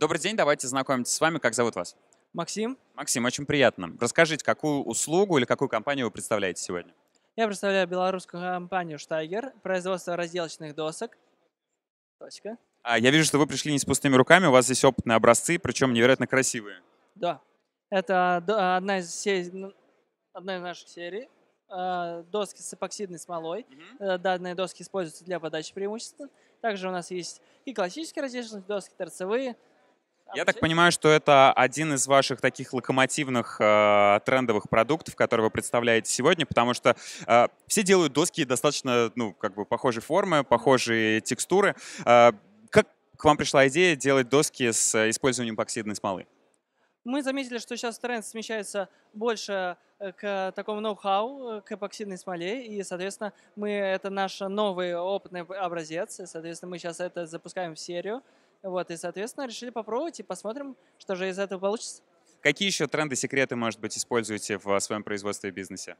Добрый день, давайте знакомиться с вами. Как зовут вас? Максим. Максим, очень приятно. Расскажите, какую услугу или какую компанию вы представляете сегодня? Я представляю белорусскую компанию «Штайгер», производство разделочных досок. Точка. А, я вижу, что вы пришли не с пустыми руками, у вас здесь опытные образцы, причем невероятно красивые. Да. Это одна из, серий, ну, одна из наших серий. А, доски с эпоксидной смолой. Угу. Данные доски используются для подачи преимуществ. Также у нас есть и классические разделочные доски, торцевые, я так понимаю, что это один из ваших таких локомотивных э, трендовых продуктов, которые вы представляете сегодня, потому что э, все делают доски достаточно, ну, как бы похожей формы, похожие текстуры. Э, как к вам пришла идея делать доски с э, использованием эпоксидной смолы? Мы заметили, что сейчас тренд смещается больше э, к такому ноу-хау, э, к эпоксидной смоле, и, соответственно, мы это наш новый опытный образец, и, соответственно, мы сейчас это запускаем в серию, вот, и, соответственно, решили попробовать и посмотрим, что же из этого получится. Какие еще тренды, секреты, может быть, используете в э, своем производстве и бизнесе?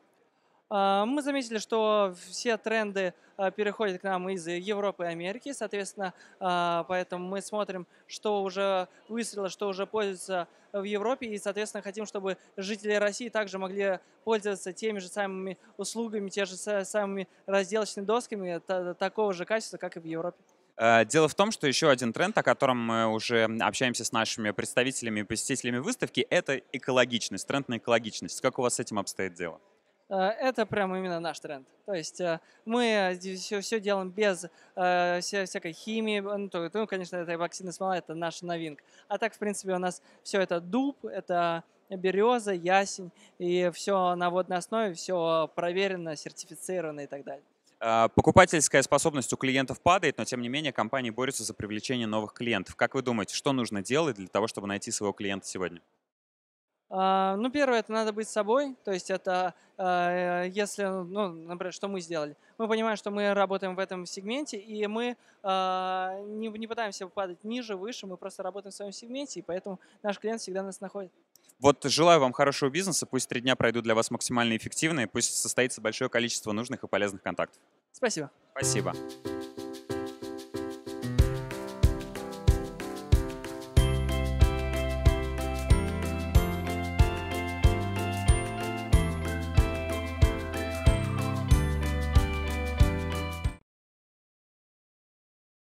А, мы заметили, что все тренды э, переходят к нам из Европы и Америки, соответственно, а, поэтому мы смотрим, что уже выстрело, что уже пользуется в Европе, и, соответственно, хотим, чтобы жители России также могли пользоваться теми же самыми услугами, те же самыми разделочными досками такого же качества, как и в Европе. Э, дело в том, что еще один тренд, о котором мы уже общаемся с нашими представителями и посетителями выставки, это экологичность, тренд на экологичность. Как у вас с этим обстоит дело? Э, это прям именно наш тренд. То есть э, мы все, все делаем без э, всякой химии. Ну, то, ну, конечно, это эпоксидная смола, это наша новинка. А так, в принципе, у нас все это дуб, это береза, ясень, и все на водной основе, все проверено, сертифицировано и так далее. А, покупательская способность у клиентов падает, но тем не менее компании борются за привлечение новых клиентов. Как вы думаете, что нужно делать для того, чтобы найти своего клиента сегодня? А, ну, первое, это надо быть собой, то есть это а, э, если, ну, например, что мы сделали? Мы понимаем, что мы работаем в этом сегменте, и мы не, пытаемся падать ниже, выше, мы просто работаем в своем сегменте, и поэтому наш клиент всегда нас находит. Вот желаю вам хорошего бизнеса, пусть три дня пройдут для вас максимально эффективно, и пусть состоится большое количество нужных и полезных контактов. Спасибо. Спасибо.